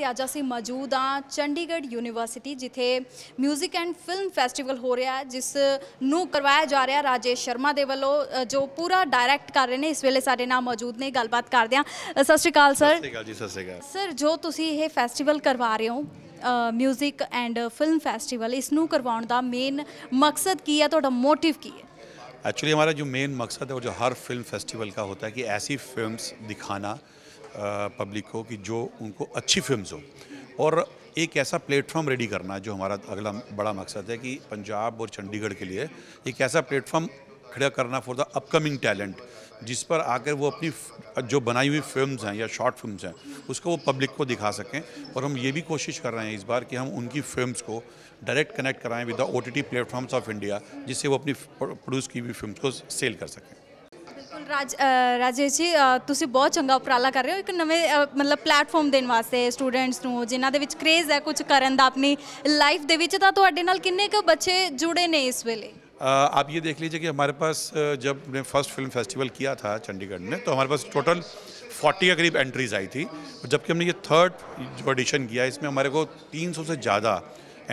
ਤੇ ਅੱਜ ਅਸੀਂ ਮੌਜੂਦ ਆ ਚੰਡੀਗੜ੍ਹ ਯੂਨੀਵਰਸਿਟੀ ਜਿੱਥੇ 뮤직 ਐਂਡ ਫਿਲਮ ਫੈਸਟੀਵਲ ਹੋ ਰਿਹਾ ਹੈ ਜਿਸ ਨੂੰ ਕਰਵਾਇਆ ਜਾ ਰਿਹਾ ਰਾਜੇਸ਼ ਸ਼ਰਮਾ ਦੇ ਵੱਲੋਂ ਜੋ ਪੂਰਾ ਡਾਇਰੈਕਟ ਕਰ ਰਹੇ ਨੇ ਇਸ ਵੇਲੇ ਸਾਡੇ ਨਾਲ ਮੌਜੂਦ ਨੇ ਗੱਲਬਾਤ ਕਰਦੇ ਆ ਸਤਿ ਸ਼੍ਰੀ ਅਕਾਲ ਸਰ ਸਤਿ ਸ਼੍ਰੀ ਅਕਾਲ ਜੀ ਸਤਿ ਸ਼੍ਰੀ ਅਕਾਲ ਸਰ ਜੋ ਤੁਸੀਂ ਇਹ ਫੈਸਟੀਵਲ ਕਰਵਾ ਰਹੇ ਹੋ 뮤직 ਐਂਡ ਫਿਲਮ ਫੈਸਟੀਵਲ ਇਸ ਨੂੰ ਕਰਵਾਉਣ ਦਾ ਮੇਨ ਮਕਸਦ ਕੀ ਹੈ ਤੁਹਾਡਾ ਮੋਟਿਵ ਕੀ ਹੈ एक्चुअली हमारा जो मेन मकसद है वो जो हर फिल्म फेस्टिवल का होता है कि ऐसी फिल्म्स दिखाना पब्लिक को कि जो उनको अच्छी फिल्म हो और एक ऐसा प्लेटफॉर्म रेडी करना है जो हमारा अगला बड़ा मकसद है कि पंजाब और चंडीगढ़ के लिए एक ऐसा प्लेटफॉर्म खड़ा करना फॉर द अपकमिंग टैलेंट जिस पर आकर वो अपनी जो बनाई हुई फिल्म हैं या शॉर्ट फिल्म हैं उसको वो पब्लिक को दिखा सकें और हम ये भी कोशिश कर रहे हैं इस बार कि हम उनकी फिल्म को डायरेक्ट कनेक्ट कराएं with the O T platforms of India जिससे वो अपनी प्रोड्यूस की हुई फिल्म को सेल कर सकें ਬਿਲਕੁਲ ਰਾਜ ਰਾਜੇਸ਼ ਜੀ ਤੁਸੀਂ ਬਹੁਤ ਚੰਗਾ ਉਪਰਾਲਾ ਕਰ ਰਹੇ ਹੋ ਇੱਕ ਨਵੇਂ ਮਤਲਬ ਪਲੇਟਫਾਰਮ ਦੇਣ ਵਾਸਤੇ ਸਟੂਡੈਂਟਸ ਨੂੰ ਜਿਨ੍ਹਾਂ ਦੇ ਵਿੱਚ ਕ੍ਰੇਜ਼ ਹੈ ਕੁਝ ਕਰਨ ਦਾ ਆਪਣੀ ਲਾਈਫ जुड़े ने इस वेले आप ये देख लीजिए कि हमारे पास जब ने फर्स्ट फिल्म फेस्टिवल किया था चंडीगढ़ में तो हमारे पास टोटल 40 के करीब एंट्रीज आई थी जबकि हमने ये थर्ड जो एडिशन किया इसमें हमारे को 300 से ज़्यादा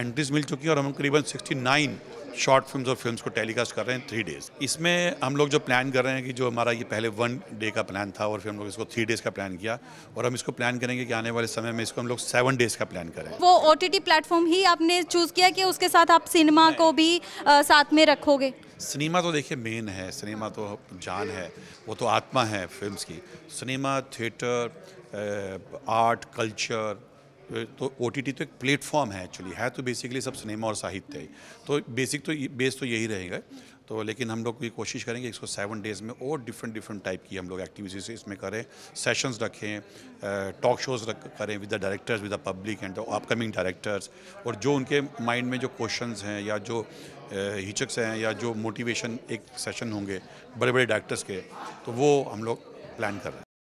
एंट्रीज मिल चुकी हैं और हम करीबन 69 शॉर्ट फिल्म्स और फिल्म्स को टेलीकास्ट कर रहे हैं थ्री डेज इसमें हम लोग जो प्लान कर रहे हैं कि जो हमारा ये पहले वन डे का प्लान था और फिर हम लोग इसको थ्री डेज का प्लान किया और हम इसको प्लान करेंगे कि आने वाले समय में इसको हम लोग सेवन डेज का प्लान करें वो ओ टी प्लेटफॉर्म ही आपने चूज़ किया कि उसके साथ आप सिनेमा को भी आ, साथ में रखोगे सिनेमा तो देखिए मेन है सिनेमा तो जान है वो तो आत्मा है फिल्म्स की सिनेमा थिएटर आर्ट कल्चर तो ओ टी टी तो एक प्लेटफॉर्म है एक्चुअली है तो बेसिकली सब सिनेमा और साहित्य है तो बेसिक तो बेस तो यही रहेगा तो लेकिन हम लोग ये कोशिश करेंगे इसको सेवन डेज़ में और डिफरेंट डिफरेंट टाइप की हम लोग एक्टिविटीज़ इसमें करें सेशंस रखें टॉक शोज रख करें with the directors with the public and upcoming directors और जो उनके माइंड में जो क्वेश्चन हैं या जो हिचक्स हैं या जो मोटिवेशन एक सेशन होंगे बड़े बड़े डायरेक्टर्स के तो वो हम लोग प्लान कर रहे हैं